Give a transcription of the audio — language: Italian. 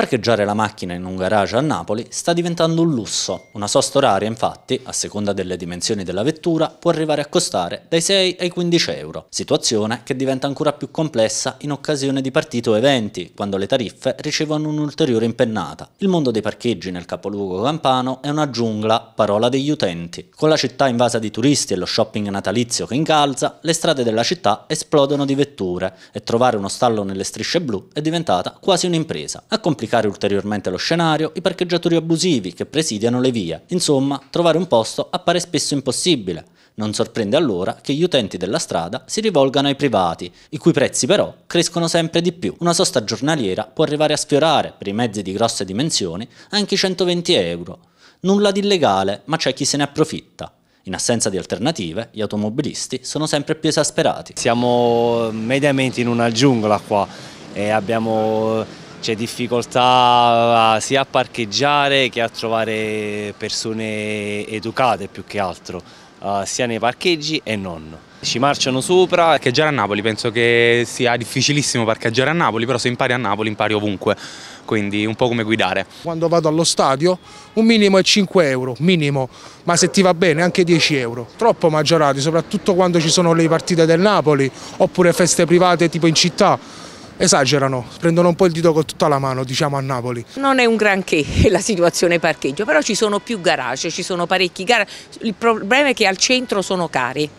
Parcheggiare la macchina in un garage a Napoli sta diventando un lusso. Una sosta oraria, infatti, a seconda delle dimensioni della vettura, può arrivare a costare dai 6 ai 15 euro, situazione che diventa ancora più complessa in occasione di partite o eventi, quando le tariffe ricevono un'ulteriore impennata. Il mondo dei parcheggi nel capoluogo campano è una giungla, parola degli utenti. Con la città invasa di turisti e lo shopping natalizio che incalza, le strade della città esplodono di vetture e trovare uno stallo nelle strisce blu è diventata quasi un'impresa. A complicare semplificare ulteriormente lo scenario i parcheggiatori abusivi che presidiano le vie. Insomma, trovare un posto appare spesso impossibile. Non sorprende allora che gli utenti della strada si rivolgano ai privati, i cui prezzi però crescono sempre di più. Una sosta giornaliera può arrivare a sfiorare, per i mezzi di grosse dimensioni, anche i 120 euro. Nulla di illegale, ma c'è chi se ne approfitta. In assenza di alternative, gli automobilisti sono sempre più esasperati. Siamo mediamente in una giungla qua e abbiamo c'è difficoltà eh, sia a parcheggiare che a trovare persone educate più che altro, eh, sia nei parcheggi e non. Ci marciano sopra. Parcheggiare a Napoli penso che sia difficilissimo parcheggiare a Napoli, però se impari a Napoli impari ovunque, quindi un po' come guidare. Quando vado allo stadio un minimo è 5 euro, minimo, ma se ti va bene anche 10 euro. Troppo maggiorati, soprattutto quando ci sono le partite del Napoli oppure feste private tipo in città esagerano, prendono un po' il dito con tutta la mano, diciamo a Napoli. Non è un granché la situazione parcheggio, però ci sono più garage, ci sono parecchi garage, il problema è che al centro sono cari.